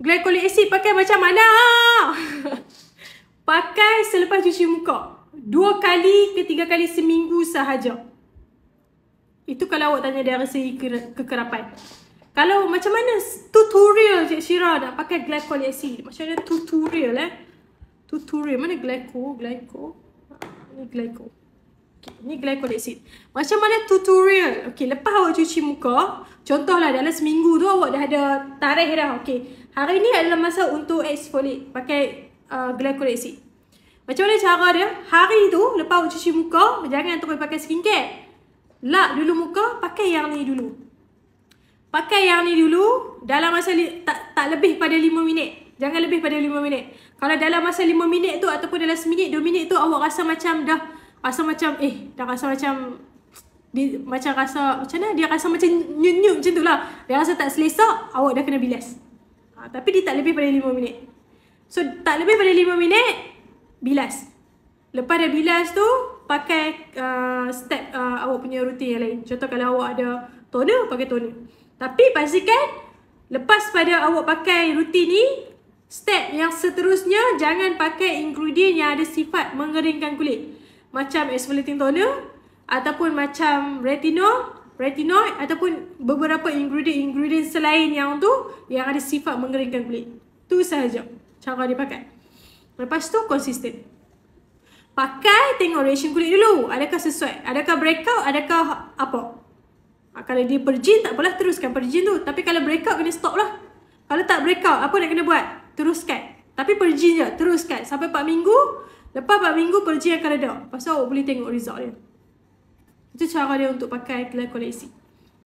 glycolic acid pakai macam mana? pakai selepas cuci muka. Dua kali ke tiga kali seminggu sahaja. Itu kalau awak tanya dari segi kekerapan. Kalau macam mana tutorial Cik Syirah nak pakai glycolic acid? Macam mana tutorial eh? Tutorial. Mana glyco? Glyco? Ini ah, glyco. Okay, ni glycolic acid. Macam mana tutorial? Okay, lepas awak cuci muka, contohlah dalam seminggu tu awak dah ada tarikh dah. Okay, Hari ni adalah masa untuk exfoliate pakai uh, glycol acid. Macam mana cara dia? Hari tu lepas cuci muka, jangan terus pakai skincare. Lap dulu muka, pakai yang ni dulu. Pakai yang ni dulu dalam masa li- tak, tak lebih pada 5 minit. Jangan lebih pada 5 minit. Kalau dalam masa 5 minit tu ataupun dalam 1 minit, 2 minit tu awak rasa macam dah rasa macam eh dah rasa macam di, macam rasa macam mana dia rasa macam nyut-nyut macam tu lah. Dia rasa tak selesa, awak dah kena bilas. Ha, tapi dia tak lebih pada 5 minit. So tak lebih pada 5 minit, bilas. Lepas dah bilas tu, pakai uh, step uh, awak punya rutin yang lain. Contoh kalau awak ada toner, pakai toner. Tapi pastikan, lepas pada awak pakai rutin ni, step yang seterusnya jangan pakai ingredient yang ada sifat mengeringkan kulit. Macam exfoliating toner ataupun macam retinol retinoid ataupun beberapa ingredient-ingredient selain yang tu yang ada sifat mengeringkan kulit. Tu sahaja cara dia pakai. Lepas tu konsisten. Pakai tengok reaction kulit dulu. Adakah sesuai? Adakah breakout? Adakah apa? Ha, kalau dia perjin tak apalah teruskan perjin tu. Tapi kalau breakout kena stop lah. Kalau tak breakout apa nak kena buat? Teruskan. Tapi perjin je teruskan. Sampai 4 minggu. Lepas 4 minggu perjin akan reda. Pasal awak boleh tengok result dia. Itu cara dia untuk pakai kedai koleksi.